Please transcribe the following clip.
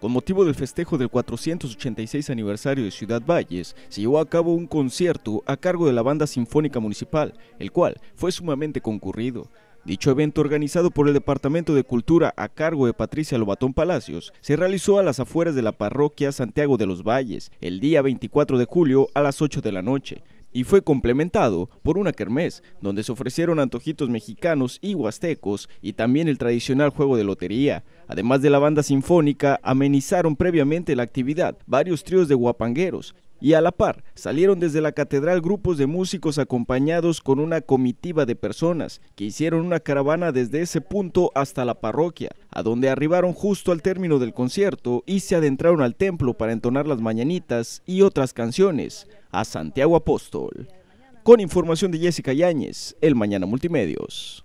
Con motivo del festejo del 486 aniversario de Ciudad Valles, se llevó a cabo un concierto a cargo de la Banda Sinfónica Municipal, el cual fue sumamente concurrido. Dicho evento organizado por el Departamento de Cultura a cargo de Patricia Lobatón Palacios se realizó a las afueras de la parroquia Santiago de los Valles el día 24 de julio a las 8 de la noche y fue complementado por una kermés donde se ofrecieron antojitos mexicanos y huastecos y también el tradicional juego de lotería. Además de la banda sinfónica, amenizaron previamente la actividad varios tríos de guapangueros, y a la par salieron desde la catedral grupos de músicos acompañados con una comitiva de personas que hicieron una caravana desde ese punto hasta la parroquia, a donde arribaron justo al término del concierto y se adentraron al templo para entonar las mañanitas y otras canciones a Santiago Apóstol. Con información de Jessica Yáñez, El Mañana Multimedios.